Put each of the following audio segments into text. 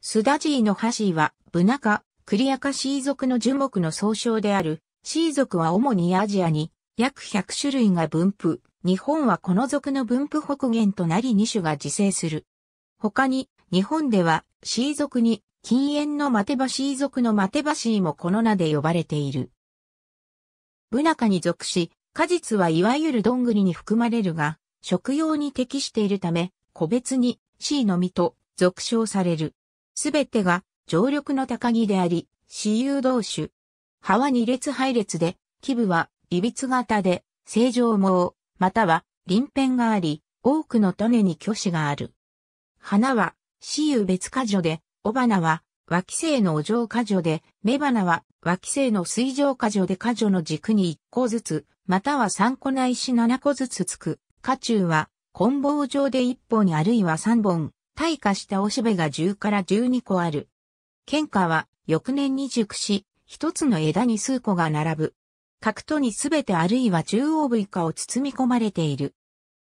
スダジーのハシーは、ブナ科、クリアカシー族の樹木の総称である、シー族は主にアジアに、約100種類が分布、日本はこの族の分布北限となり2種が自生する。他に、日本では、シー族に、禁煙のマテバシー族のマテバシーもこの名で呼ばれている。ブナ科に属し、果実はいわゆるどんぐりに含まれるが、食用に適しているため、個別に、シーの実と、俗称される。すべてが常緑の高木であり、私有同種。葉は二列配列で、基部は、いびつ型で、正常毛、または、鱗片があり、多くの種に巨子がある。花は、私有別果女で、雄花は、脇生のお嬢果女で、雌花は、脇生の水上果女で果女の軸に1個ずつ、または3個ないし7個ずつつく。花中は、梱棒状で1本あるいは3本、退化したおしべが10から12個ある。喧嘩は翌年に熟し、一つの枝に数個が並ぶ。各都にすべてあるいは中央部以下を包み込まれている。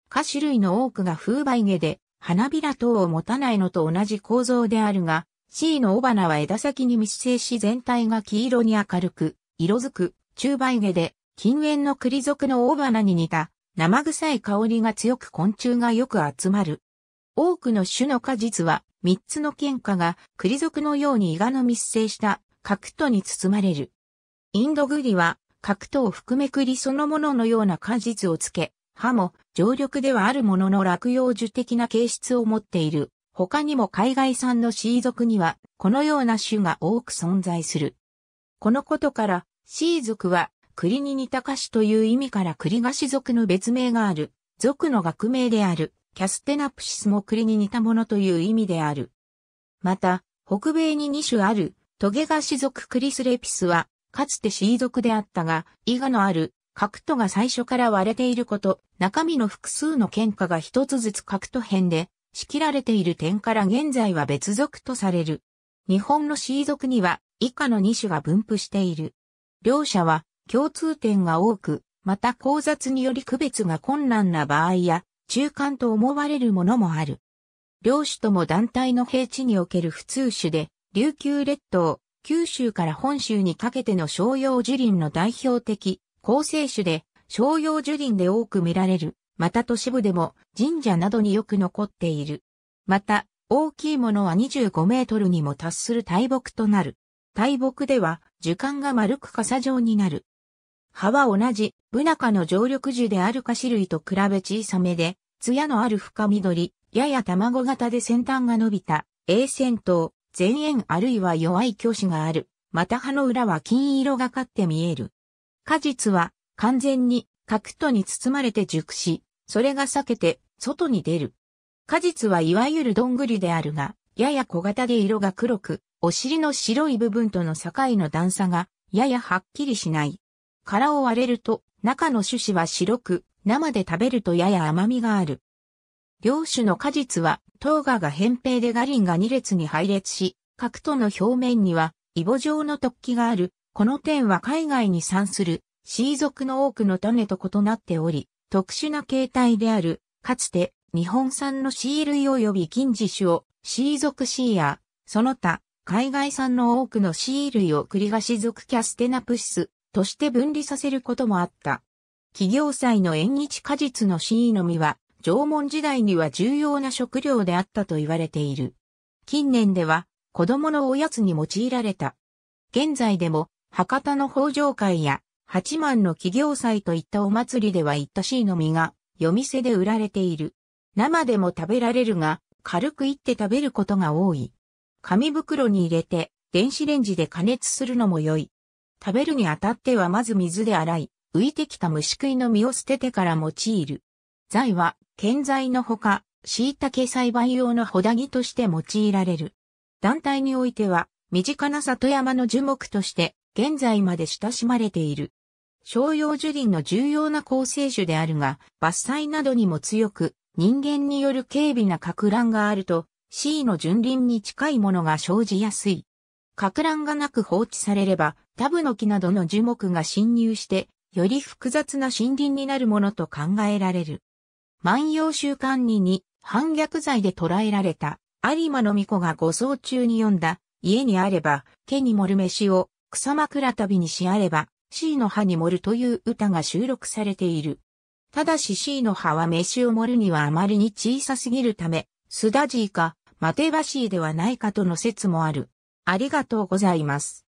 花種類の多くが風梅毛で、花びら等を持たないのと同じ構造であるが、C の尾花は枝先に密生し全体が黄色に明るく、色づく、中梅毛で、近縁の栗属の大花に似た、生臭い香りが強く昆虫がよく集まる。多くの種の果実は、三つの喧嘩が栗属のように伊賀の密生した角都に包まれる。インド栗は角都を含め栗そのもののような果実をつけ、葉も常緑ではあるものの落葉樹的な形質を持っている。他にも海外産のシー族にはこのような種が多く存在する。このことからシー族は栗に似た菓子という意味から栗菓子族の別名がある、族の学名である。キャステナプシスも栗に似たものという意味である。また、北米に2種ある、トゲガシ属クリスレピスは、かつてシー族であったが、イガのある、核とが最初から割れていること、中身の複数の喧嘩が一つずつ核と編で、仕切られている点から現在は別族とされる。日本のシー族には、以下の2種が分布している。両者は、共通点が多く、また交雑により区別が困難な場合や、中間と思われるものもある。両種とも団体の平地における普通種で、琉球列島、九州から本州にかけての商用樹林の代表的、構成種で、商用樹林で多く見られる。また都市部でも神社などによく残っている。また、大きいものは25メートルにも達する大木となる。大木では、樹幹が丸く傘状になる。葉は同じ、ブナ科の常緑樹であるか種類と比べ小さめで、艶のある深緑、やや卵型で先端が伸びた、A 線頭、前縁あるいは弱い虚子がある。また葉の裏は金色がかって見える。果実は完全に角とに包まれて熟し、それが裂けて外に出る。果実はいわゆるどんぐりであるが、やや小型で色が黒く、お尻の白い部分との境の段差がややはっきりしない。殻を割れると中の種子は白く、生で食べるとやや甘みがある。両種の果実は、糖芽が扁平でガリンが2列に配列し、核との表面には、イボ状の突起がある。この点は海外に産する、シー属の多くの種と異なっており、特殊な形態である、かつて、日本産のシー類及び近似種を、シ族属ーや、その他、海外産の多くのシー類を栗ガシ属キャステナプシスとして分離させることもあった。企業祭の縁日果実の真意の実は、縄文時代には重要な食料であったと言われている。近年では、子供のおやつに用いられた。現在でも、博多の北条会や、八幡の企業祭といったお祭りでは行ったしいの実が、夜店で売られている。生でも食べられるが、軽く行って食べることが多い。紙袋に入れて、電子レンジで加熱するのも良い。食べるにあたってはまず水で洗い、浮いてきた虫食いの実を捨ててから用いる。材は、建材のほか、椎茸栽培用のホだぎとして用いられる。団体においては、身近な里山の樹木として、現在まで親しまれている。商用樹林の重要な構成種であるが、伐採などにも強く、人間による軽微な格乱があると、C の純林に近いものが生じやすい。格乱がなく放置されれば、タブノキなどの樹木が侵入して、より複雑な森林になるものと考えられる。万葉集刊にに反逆罪で捕らえられた有馬の巫女が護送中に読んだ家にあれば毛に盛る飯を草枕旅にしあれば C の葉に盛るという歌が収録されている。ただし C の葉は飯を盛るにはあまりに小さすぎるため、スダジーかマテバシーではないかとの説もある。ありがとうございます。